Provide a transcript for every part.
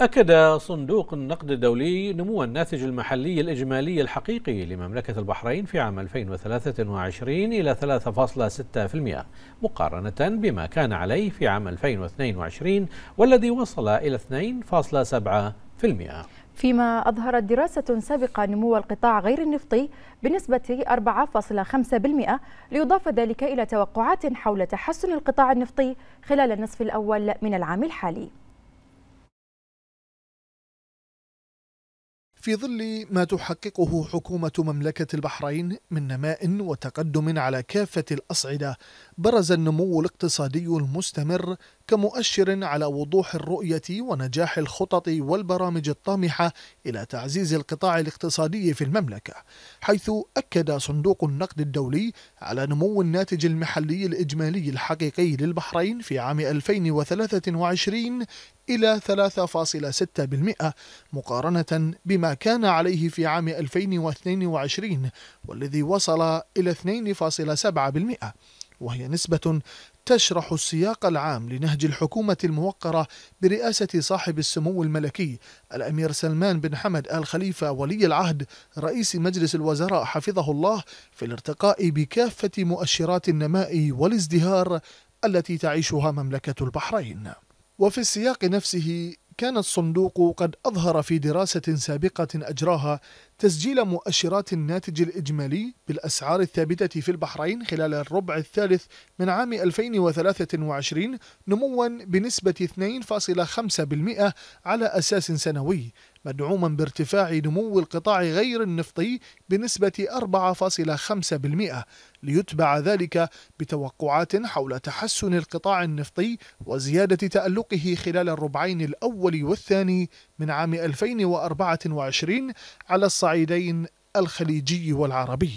أكد صندوق النقد الدولي نمو الناتج المحلي الإجمالي الحقيقي لمملكة البحرين في عام 2023 إلى 3.6% مقارنة بما كان عليه في عام 2022 والذي وصل إلى 2.7% فيما أظهرت دراسة سابقة نمو القطاع غير النفطي بنسبة 4.5% ليضاف ذلك إلى توقعات حول تحسن القطاع النفطي خلال النصف الأول من العام الحالي في ظل ما تحققه حكومة مملكة البحرين من نماء وتقدم على كافة الأصعدة برز النمو الاقتصادي المستمر كمؤشر على وضوح الرؤية ونجاح الخطط والبرامج الطامحة إلى تعزيز القطاع الاقتصادي في المملكة، حيث أكد صندوق النقد الدولي على نمو الناتج المحلي الإجمالي الحقيقي للبحرين في عام 2023 إلى 3.6% مقارنة بما كان عليه في عام 2022 والذي وصل إلى 2.7%. وهي نسبة تشرح السياق العام لنهج الحكومة الموقرة برئاسة صاحب السمو الملكي الأمير سلمان بن حمد آل خليفة ولي العهد رئيس مجلس الوزراء حفظه الله في الارتقاء بكافة مؤشرات النماء والازدهار التي تعيشها مملكة البحرين. وفي السياق نفسه كان الصندوق قد أظهر في دراسة سابقة أجراها تسجيل مؤشرات الناتج الإجمالي بالأسعار الثابتة في البحرين خلال الربع الثالث من عام 2023 نموا بنسبة 2.5% على أساس سنوي مدعوما بارتفاع نمو القطاع غير النفطي بنسبة 4.5% ليتبع ذلك بتوقعات حول تحسن القطاع النفطي وزيادة تألقه خلال الربعين الأول والثاني من عام 2024 على الصعيدين الخليجي والعربي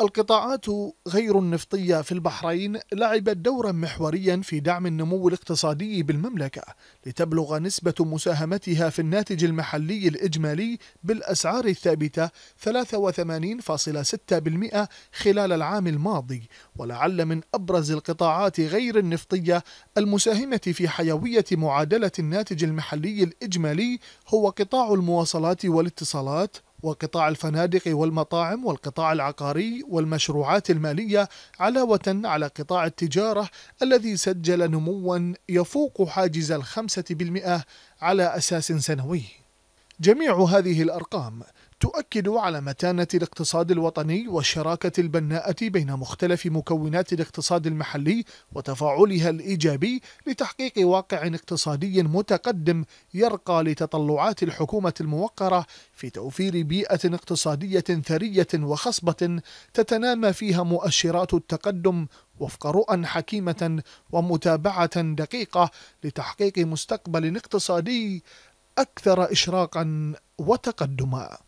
القطاعات غير النفطية في البحرين لعبت دورا محوريا في دعم النمو الاقتصادي بالمملكة لتبلغ نسبة مساهمتها في الناتج المحلي الإجمالي بالأسعار الثابتة 83.6% خلال العام الماضي ولعل من أبرز القطاعات غير النفطية المساهمة في حيوية معادلة الناتج المحلي الإجمالي هو قطاع المواصلات والاتصالات وقطاع الفنادق والمطاعم والقطاع العقاري والمشروعات المالية علاوة على قطاع التجارة الذي سجل نموا يفوق حاجز الخمسة بالمئة على أساس سنوي جميع هذه الأرقام تؤكد على متانة الاقتصاد الوطني والشراكة البناءة بين مختلف مكونات الاقتصاد المحلي وتفاعلها الإيجابي لتحقيق واقع اقتصادي متقدم يرقى لتطلعات الحكومة الموقرة في توفير بيئة اقتصادية ثرية وخصبة تتنامى فيها مؤشرات التقدم وفق رؤى حكيمة ومتابعة دقيقة لتحقيق مستقبل اقتصادي أكثر إشراقا وتقدما